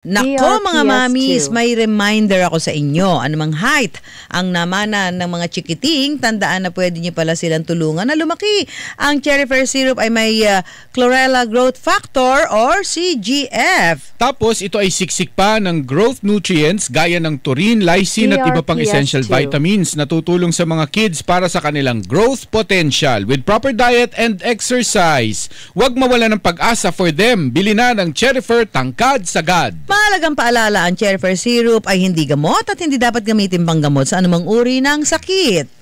Nako mga mamis, may reminder ako sa inyo. Anumang height ang namana ng mga chikiting, tandaan na pwede niyo pala silang tulungan na lumaki. Ang cherry fair syrup ay may uh, chlorella growth factor or CGF. Tapos ito ay siksik pa ng growth nutrients gaya ng taurine, lysine at iba pang essential vitamins na tutulong sa mga kids para sa kanilang growth potential with proper diet and exercise. Huwag mawala ng pag-asa for them. Bili na ng cherry fair tangkad sa God. Mahalagang paalala, ang Cherfer syrup ay hindi gamot at hindi dapat gamitin pang gamot sa anumang uri ng sakit.